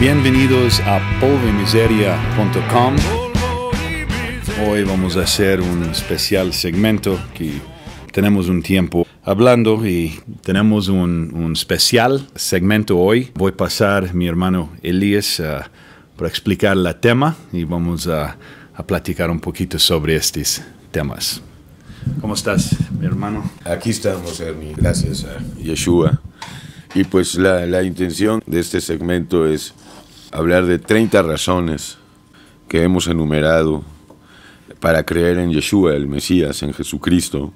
Bienvenidos a Miseria.com Hoy vamos a hacer un especial segmento que tenemos un tiempo hablando y tenemos un, un especial segmento hoy. Voy a pasar mi hermano Elías eh, para explicar el tema y vamos a, a platicar un poquito sobre estos temas. ¿Cómo estás, mi hermano? Aquí estamos, Ernie. Gracias a Yeshua y pues la, intención de este segmento es hablar de 30 razones que hemos enumerado para creer en Yeshua, el Mesías, en Jesucristo.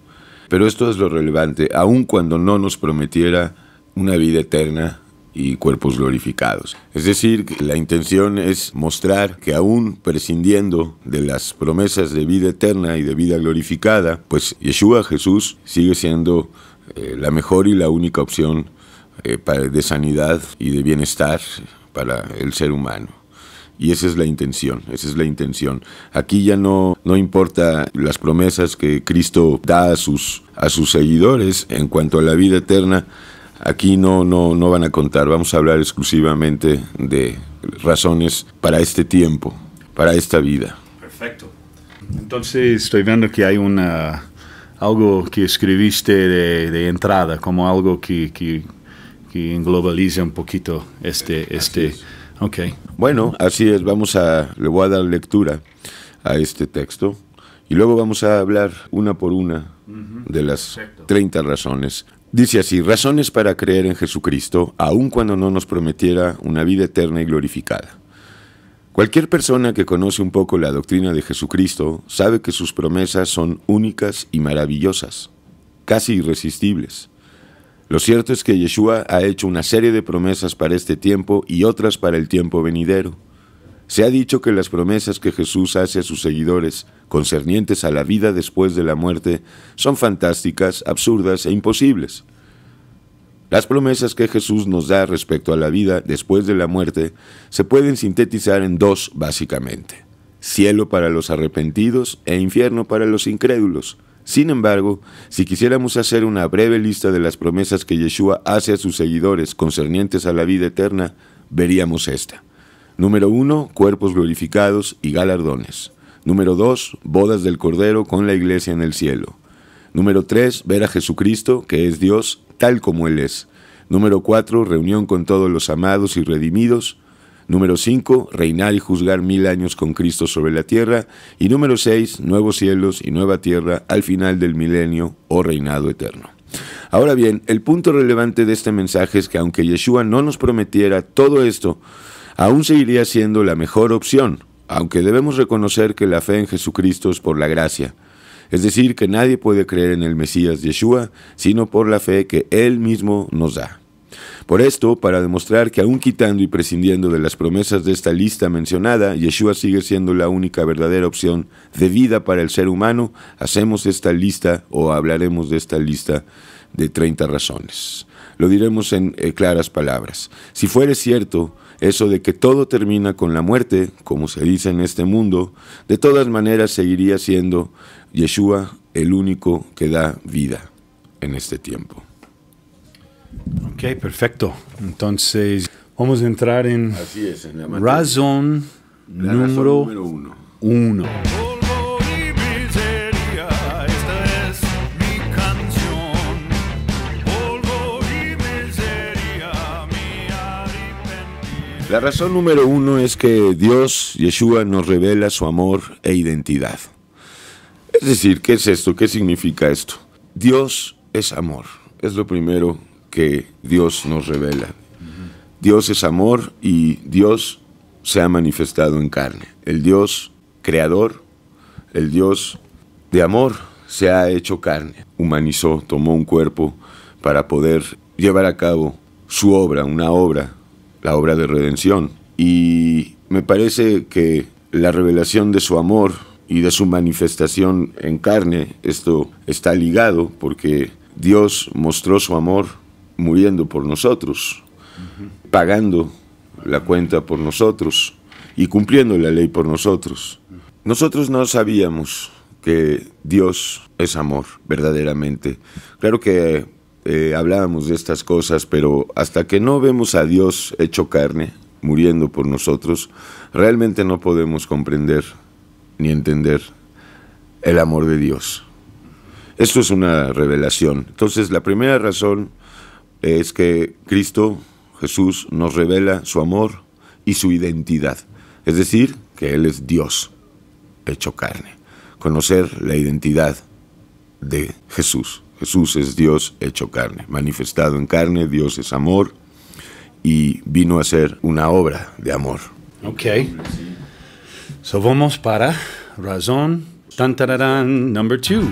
Pero esto es lo relevante, aun cuando no nos prometiera una vida eterna y cuerpos glorificados. Es decir, la intención es mostrar que aún prescindiendo de las promesas de vida eterna y de vida glorificada, pues Yeshua Jesús sigue siendo eh, la mejor y la única opción eh, de sanidad y de bienestar para el ser humano. Y esa es la intención, esa es la intención. Aquí ya no, no importa las promesas que Cristo da a sus, a sus seguidores en cuanto a la vida eterna, aquí no, no, no van a contar, vamos a hablar exclusivamente de razones para este tiempo, para esta vida. Perfecto. Entonces estoy viendo que hay una, algo que escribiste de, de entrada, como algo que, que y un poquito este... este Bueno, así es, vamos a, le voy a dar lectura a este texto y luego vamos a hablar una por una de las 30 razones. Dice así, razones para creer en Jesucristo, aun cuando no nos prometiera una vida eterna y glorificada. Cualquier persona que conoce un poco la doctrina de Jesucristo sabe que sus promesas son únicas y maravillosas, casi irresistibles. Lo cierto es que Yeshua ha hecho una serie de promesas para este tiempo y otras para el tiempo venidero. Se ha dicho que las promesas que Jesús hace a sus seguidores concernientes a la vida después de la muerte son fantásticas, absurdas e imposibles. Las promesas que Jesús nos da respecto a la vida después de la muerte se pueden sintetizar en dos básicamente. Cielo para los arrepentidos e infierno para los incrédulos. Sin embargo, si quisiéramos hacer una breve lista de las promesas que Yeshua hace a sus seguidores concernientes a la vida eterna, veríamos esta. Número 1. Cuerpos glorificados y galardones. Número 2. Bodas del Cordero con la iglesia en el cielo. Número 3. Ver a Jesucristo, que es Dios, tal como Él es. Número 4. Reunión con todos los amados y redimidos. Número 5, reinar y juzgar mil años con Cristo sobre la tierra. Y número 6, nuevos cielos y nueva tierra al final del milenio o oh reinado eterno. Ahora bien, el punto relevante de este mensaje es que aunque Yeshua no nos prometiera todo esto, aún seguiría siendo la mejor opción, aunque debemos reconocer que la fe en Jesucristo es por la gracia. Es decir, que nadie puede creer en el Mesías Yeshua, sino por la fe que Él mismo nos da. Por esto, para demostrar que aún quitando y prescindiendo de las promesas de esta lista mencionada, Yeshua sigue siendo la única verdadera opción de vida para el ser humano, hacemos esta lista o hablaremos de esta lista de 30 razones. Lo diremos en eh, claras palabras. Si fuere cierto, eso de que todo termina con la muerte, como se dice en este mundo, de todas maneras seguiría siendo Yeshua el único que da vida en este tiempo. Ok, perfecto. Entonces, vamos a entrar en, razón, número uno. La razón número uno es que Dios, Yeshua, nos revela su amor e identidad. Es decir, ¿qué es esto? ¿Qué significa esto? Dios es amor. Es lo primero que Dios nos revela. Dios es amor y Dios se ha manifestado en carne. El Dios creador, el Dios de amor, se ha hecho carne. Humanizó, tomó un cuerpo para poder llevar a cabo su obra, una obra, la obra de redención. Y me parece que la revelación de su amor y de su manifestación en carne, esto está ligado porque Dios mostró su amor muriendo por nosotros, pagando la cuenta por nosotros y cumpliendo la ley por nosotros. Nosotros no sabíamos que Dios es amor verdaderamente. Claro que eh, hablábamos de estas cosas, pero hasta que no vemos a Dios hecho carne, muriendo por nosotros, realmente no podemos comprender ni entender el amor de Dios. Esto es una revelación. Entonces, la primera razón es que Cristo, Jesús, nos revela su amor y su identidad. Es decir, que Él es Dios hecho carne. Conocer la identidad de Jesús. Jesús es Dios hecho carne, manifestado en carne, Dios es amor y vino a ser una obra de amor. Ok. So vamos para razón. Tantararán, number two.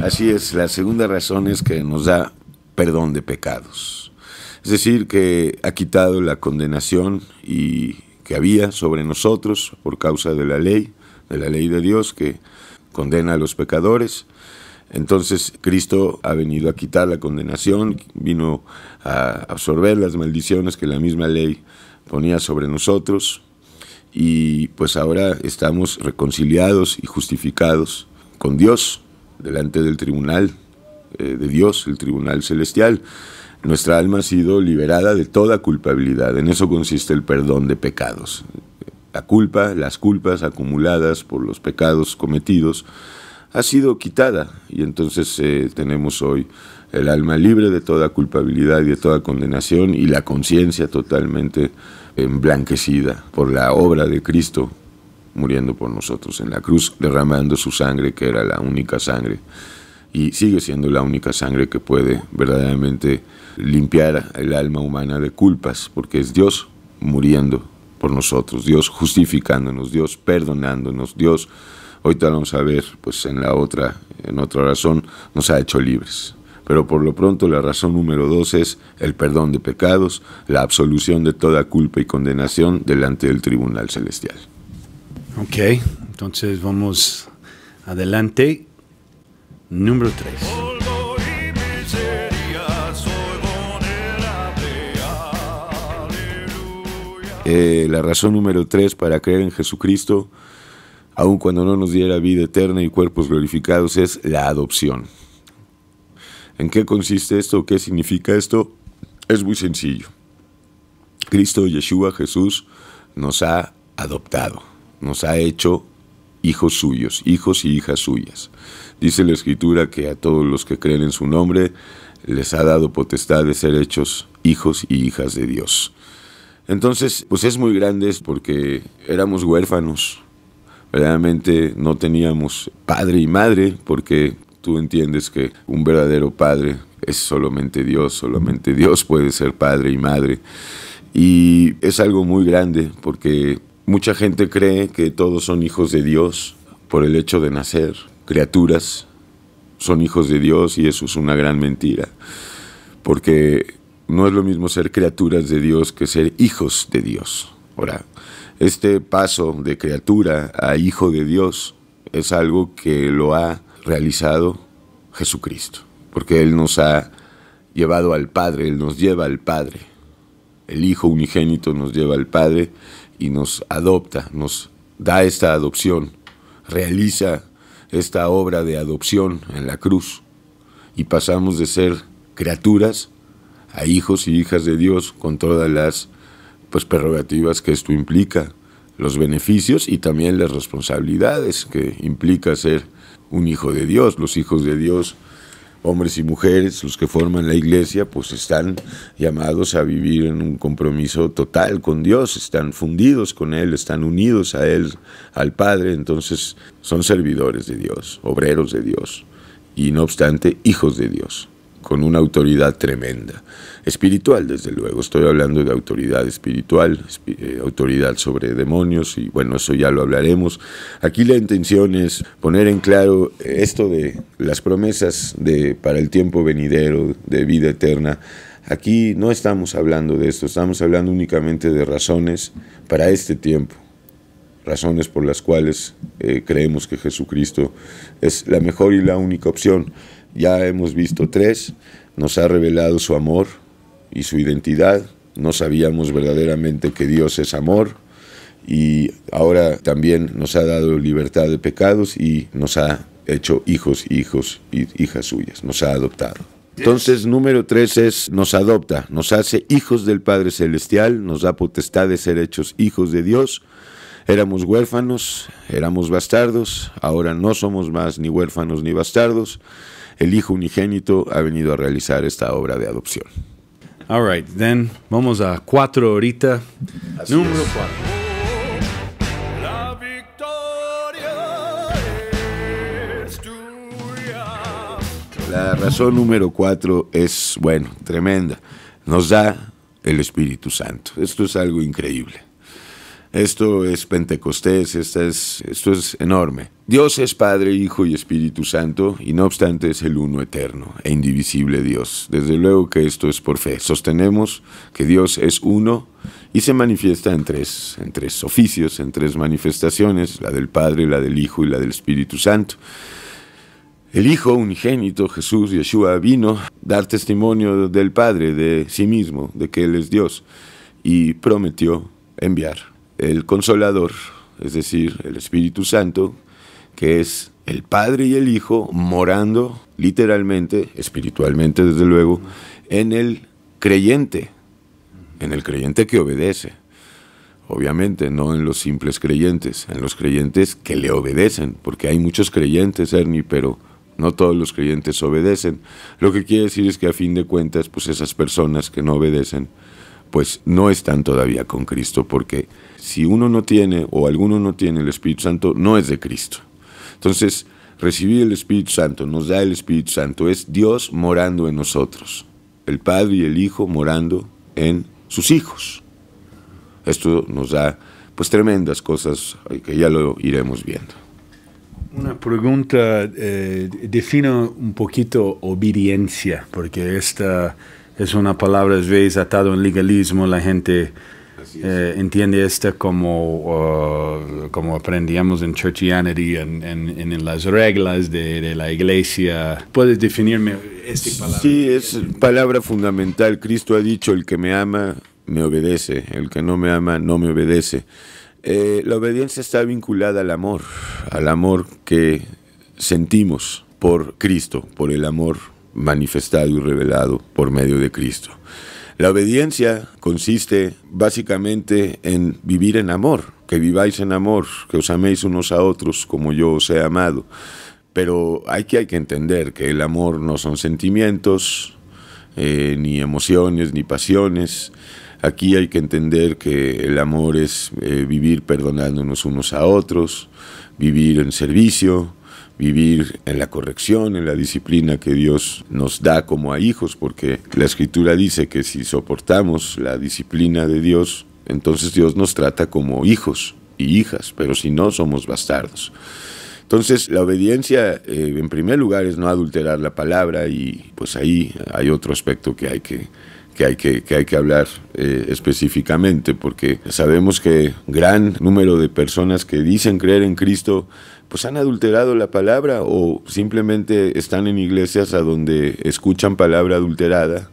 Así es, la segunda razón es que nos da perdón de pecados. Es decir, que ha quitado la condenación y que había sobre nosotros por causa de la ley, de la ley de Dios que condena a los pecadores. Entonces Cristo ha venido a quitar la condenación, vino a absorber las maldiciones que la misma ley ponía sobre nosotros y pues ahora estamos reconciliados y justificados con Dios delante del tribunal eh, de Dios, el tribunal celestial. Nuestra alma ha sido liberada de toda culpabilidad. En eso consiste el perdón de pecados. La culpa, las culpas acumuladas por los pecados cometidos, ha sido quitada y entonces eh, tenemos hoy el alma libre de toda culpabilidad y de toda condenación y la conciencia totalmente eh, emblanquecida por la obra de Cristo muriendo por nosotros en la cruz, derramando su sangre, que era la única sangre, y sigue siendo la única sangre que puede verdaderamente limpiar el alma humana de culpas, porque es Dios muriendo por nosotros, Dios justificándonos, Dios perdonándonos, Dios, hoy tal vamos a ver, pues en la otra, en otra razón, nos ha hecho libres. Pero por lo pronto la razón número dos es el perdón de pecados, la absolución de toda culpa y condenación delante del Tribunal Celestial. Ok, entonces vamos adelante. Número 3. Eh, la razón número 3 para creer en Jesucristo, aun cuando no nos diera vida eterna y cuerpos glorificados, es la adopción. ¿En qué consiste esto? ¿Qué significa esto? Es muy sencillo. Cristo, Yeshua, Jesús nos ha adoptado nos ha hecho hijos suyos, hijos y hijas suyas. Dice la Escritura que a todos los que creen en su nombre les ha dado potestad de ser hechos hijos y hijas de Dios. Entonces, pues es muy grande porque éramos huérfanos. Realmente no teníamos padre y madre porque tú entiendes que un verdadero padre es solamente Dios, solamente Dios puede ser padre y madre. Y es algo muy grande porque Mucha gente cree que todos son hijos de Dios por el hecho de nacer. Criaturas son hijos de Dios y eso es una gran mentira. Porque no es lo mismo ser criaturas de Dios que ser hijos de Dios. Ahora, este paso de criatura a hijo de Dios es algo que lo ha realizado Jesucristo. Porque Él nos ha llevado al Padre, Él nos lleva al Padre. El Hijo unigénito nos lleva al Padre y nos adopta, nos da esta adopción, realiza esta obra de adopción en la cruz y pasamos de ser criaturas a hijos y hijas de Dios con todas las pues, prerrogativas que esto implica, los beneficios y también las responsabilidades que implica ser un hijo de Dios. Los hijos de Dios hombres y mujeres, los que forman la iglesia, pues están llamados a vivir en un compromiso total con Dios, están fundidos con Él, están unidos a Él, al Padre, entonces son servidores de Dios, obreros de Dios y no obstante hijos de Dios con una autoridad tremenda. Espiritual, desde luego, estoy hablando de autoridad espiritual, eh, autoridad sobre demonios, y bueno, eso ya lo hablaremos. Aquí la intención es poner en claro esto de las promesas de, para el tiempo venidero, de vida eterna. Aquí no estamos hablando de esto, estamos hablando únicamente de razones para este tiempo razones por las cuales eh, creemos que Jesucristo es la mejor y la única opción. Ya hemos visto tres, nos ha revelado su amor y su identidad, no sabíamos verdaderamente que Dios es amor y ahora también nos ha dado libertad de pecados y nos ha hecho hijos, hijos y hijas suyas, nos ha adoptado. Entonces, número tres es, nos adopta, nos hace hijos del Padre Celestial, nos da potestad de ser hechos hijos de Dios. Éramos huérfanos, éramos bastardos, ahora no somos más ni huérfanos ni bastardos el Hijo Unigénito ha venido a realizar esta obra de adopción. All right, then vamos a cuatro ahorita. Número es. cuatro. La razón número cuatro es, bueno, tremenda. Nos da el Espíritu Santo. Esto es algo increíble. Esto es Pentecostés, es, esto es enorme. Dios es Padre, Hijo y Espíritu Santo, y no obstante es el uno eterno e indivisible Dios. Desde luego que esto es por fe. Sostenemos que Dios es uno y se manifiesta en tres, en tres oficios, en tres manifestaciones, la del Padre, la del Hijo y la del Espíritu Santo. El Hijo unigénito, Jesús, Yeshua, vino a dar testimonio del Padre, de sí mismo, de que Él es Dios, y prometió enviar el Consolador, es decir, el Espíritu Santo, que es el Padre y el Hijo morando literalmente, espiritualmente desde luego, en el creyente, en el creyente que obedece. Obviamente, no en los simples creyentes, en los creyentes que le obedecen, porque hay muchos creyentes, Ernie, pero no todos los creyentes obedecen. Lo que quiere decir es que a fin de cuentas, pues esas personas que no obedecen, pues no están todavía con Cristo, porque si uno no tiene o alguno no tiene el Espíritu Santo, no es de Cristo. Entonces, recibir el Espíritu Santo nos da el Espíritu Santo, es Dios morando en nosotros, el Padre y el Hijo morando en sus hijos. Esto nos da pues tremendas cosas que ya lo iremos viendo. Una pregunta, eh, defino un poquito obediencia, porque esta es una palabra veis, atado en legalismo, la gente eh, entiende esta como, uh, como aprendíamos en Churchianity, en, en, las reglas de, de, la iglesia. ¿Puedes definirme esta palabra? Sí, es palabra fundamental. Cristo ha dicho, el que me ama, me obedece, el que no me ama, no me obedece. Eh, la obediencia está vinculada al amor, al amor que sentimos por Cristo, por el amor manifestado y revelado por medio de Cristo. La obediencia consiste básicamente en vivir en amor, que viváis en amor, que os améis unos a otros como yo os he amado. Pero hay que, hay que entender que el amor no son sentimientos, eh, ni emociones, ni pasiones. Aquí hay que entender que el amor es eh, vivir perdonándonos unos a otros, vivir en servicio, vivir en la corrección, en la disciplina que Dios nos da como a hijos, porque la escritura dice que si soportamos la disciplina de Dios, entonces Dios nos trata como hijos y hijas, pero si no, somos bastardos. Entonces, la obediencia, eh, en primer lugar, es no adulterar la palabra y pues ahí hay otro aspecto que hay que que hay que, hay que hablar eh, específicamente, porque sabemos que gran número de personas que dicen creer en Cristo, pues han adulterado la palabra o simplemente están en iglesias a donde escuchan palabra adulterada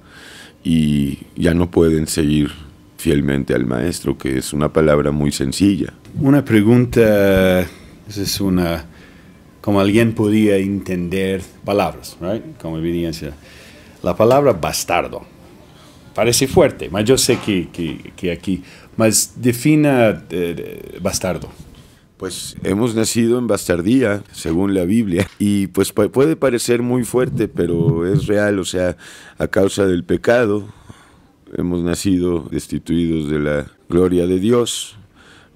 y ya no pueden seguir fielmente al maestro, que es una palabra muy sencilla. Una pregunta, es una, como alguien podía entender palabras, right? Como evidencia. La palabra bastardo, parece fuerte, mas yo sé que, aquí. Mas defina eh, bastardo. Pues hemos nacido en bastardía, según la Biblia, y pues puede parecer muy fuerte, pero es real, o sea, a causa del pecado hemos nacido destituidos de la gloria de Dios,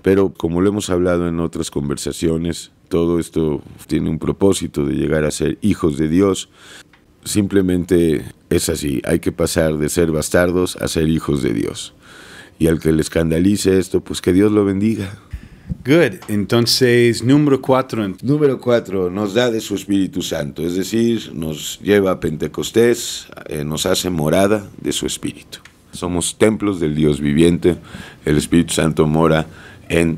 pero como lo hemos hablado en otras conversaciones, todo esto tiene un propósito de llegar a ser hijos de Dios simplemente es así, hay que pasar de ser bastardos a ser hijos de Dios. Y al que le escandalice esto, pues que Dios lo bendiga. Good. Entonces, número cuatro. Número cuatro, nos da de su Espíritu Santo, es decir, nos lleva a Pentecostés, eh, nos hace morada de su Espíritu. Somos templos del Dios viviente, el Espíritu Santo mora en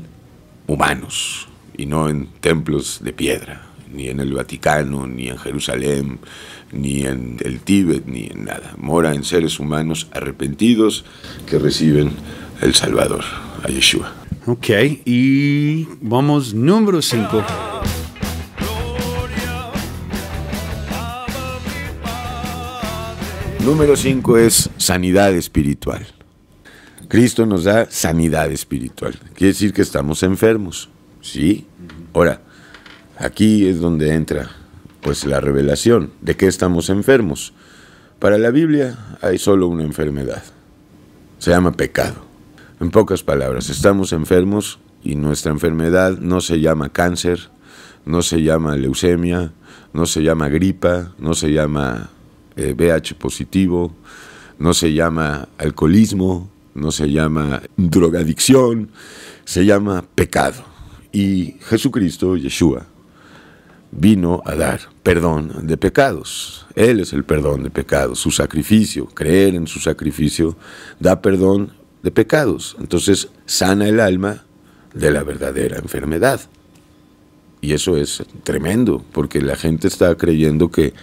humanos y no en templos de piedra, ni en el Vaticano, ni en Jerusalén, ni en el Tíbet, ni en nada. Mora en seres humanos arrepentidos que reciben el Salvador, a Yeshua. Ok, y vamos número 5. Número 5 es sanidad espiritual. Cristo nos da sanidad espiritual. Quiere decir que estamos enfermos. ¿Sí? Ahora, aquí es donde entra pues la revelación de que estamos enfermos. Para la Biblia hay solo una enfermedad. Se llama pecado. En pocas palabras, estamos enfermos y nuestra enfermedad no se llama cáncer, no se llama leucemia, no se llama gripa, no se llama eh, VH positivo, no se llama alcoholismo, no se llama drogadicción, se llama pecado. Y Jesucristo, Yeshua, vino a dar perdón de pecados. Él es el perdón de pecados, su sacrificio, creer en su sacrificio, da perdón de pecados. Entonces sana el alma de la verdadera enfermedad. Y eso es tremendo, porque la gente está creyendo que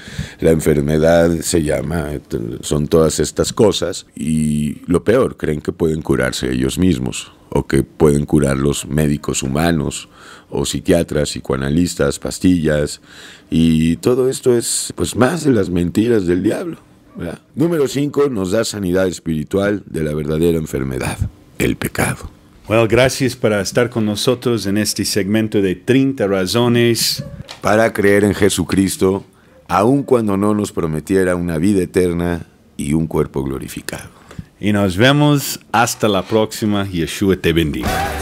la enfermedad se llama, son todas estas cosas, y lo peor, creen que pueden curarse ellos mismos o que pueden curar los médicos humanos o psiquiatras, psicoanalistas, pastillas y todo esto es pues más de las mentiras del diablo. Número 5 nos da sanidad espiritual de la verdadera enfermedad, el pecado. Bueno, gracias por estar con nosotros en este segmento de 30 razones para creer en Jesucristo, aun cuando no nos prometiera una vida eterna y un cuerpo glorificado y nos vemos hasta la próxima. Yeshua te bendiga.